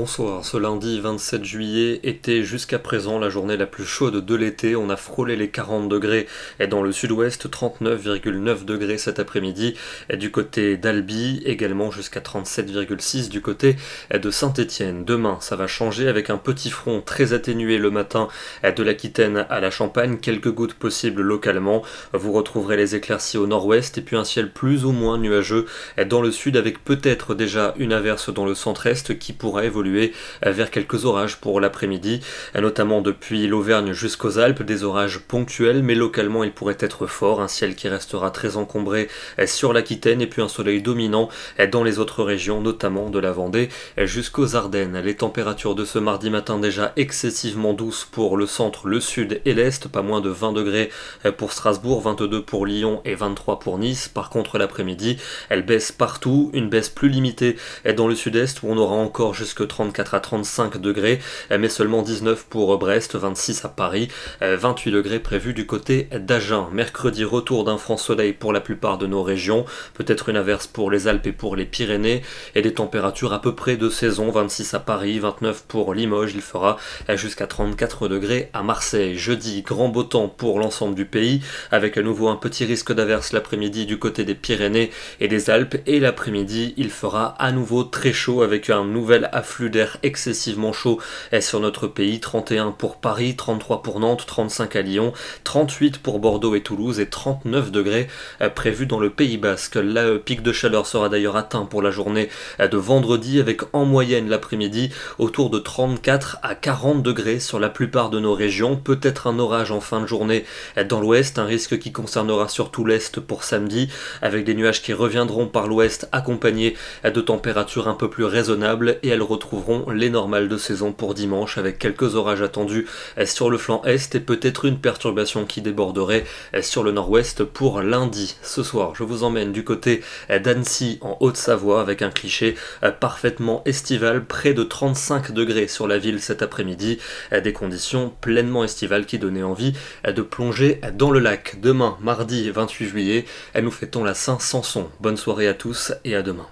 Bonsoir, ce lundi 27 juillet était jusqu'à présent la journée la plus chaude de l'été, on a frôlé les 40 degrés et dans le sud-ouest 39,9 degrés cet après-midi, et du côté d'Albi également jusqu'à 37,6 du côté de Saint-Étienne. Demain ça va changer avec un petit front très atténué le matin de l'Aquitaine à la Champagne, quelques gouttes possibles localement, vous retrouverez les éclaircies au nord-ouest et puis un ciel plus ou moins nuageux dans le sud avec peut-être déjà une averse dans le centre-est qui pourrait évoluer euh, vers quelques orages pour l'après-midi, euh, notamment depuis l'Auvergne jusqu'aux Alpes, des orages ponctuels, mais localement ils pourraient être forts, un ciel qui restera très encombré euh, sur l'Aquitaine et puis un soleil dominant dans les autres régions, notamment de la Vendée jusqu'aux Ardennes. Les températures de ce mardi matin déjà excessivement douces pour le centre, le sud et l'est, pas moins de 20 degrés pour Strasbourg, 22 pour Lyon et 23 pour Nice. Par contre l'après-midi, elle baisse partout, une baisse plus limitée dans le sud-est où on aura encore jusque 30 34 à 35 degrés, euh, mais seulement 19 pour Brest, 26 à Paris, 28 euh, degrés prévus du côté d'Agen. Mercredi, retour d'un franc soleil pour la plupart de nos régions, peut-être une averse pour les Alpes et pour les Pyrénées, et des températures à peu près de saison, 26 à Paris, 29 pour Limoges, il fera euh, jusqu'à 34 degrés à Marseille. Jeudi, grand beau temps pour l'ensemble du pays, avec à nouveau un petit risque d'averse l'après-midi du côté des Pyrénées et des Alpes, et l'après-midi, il fera à nouveau très chaud avec un nouvel afflux plus d'air excessivement chaud est sur notre pays, 31 pour Paris, 33 pour Nantes, 35 à Lyon, 38 pour Bordeaux et Toulouse et 39 degrés euh, prévus dans le Pays Basque. Le euh, pic de chaleur sera d'ailleurs atteint pour la journée euh, de vendredi avec en moyenne l'après-midi autour de 34 à 40 degrés sur la plupart de nos régions, peut-être un orage en fin de journée dans l'ouest, un risque qui concernera surtout l'est pour samedi avec des nuages qui reviendront par l'ouest accompagnés de températures un peu plus raisonnables et elles retrouvent les normales de saison pour dimanche avec quelques orages attendus euh, sur le flanc est et peut-être une perturbation qui déborderait euh, sur le nord-ouest pour lundi. Ce soir, je vous emmène du côté euh, d'Annecy en Haute-Savoie avec un cliché parfaitement estival, près de 35 degrés sur la ville cet après-midi, des conditions pleinement estivales qui donnaient envie de plonger dans le lac. Demain, mardi 28 juillet, nous fêtons la Saint-Sanson. Bonne soirée à tous et à demain.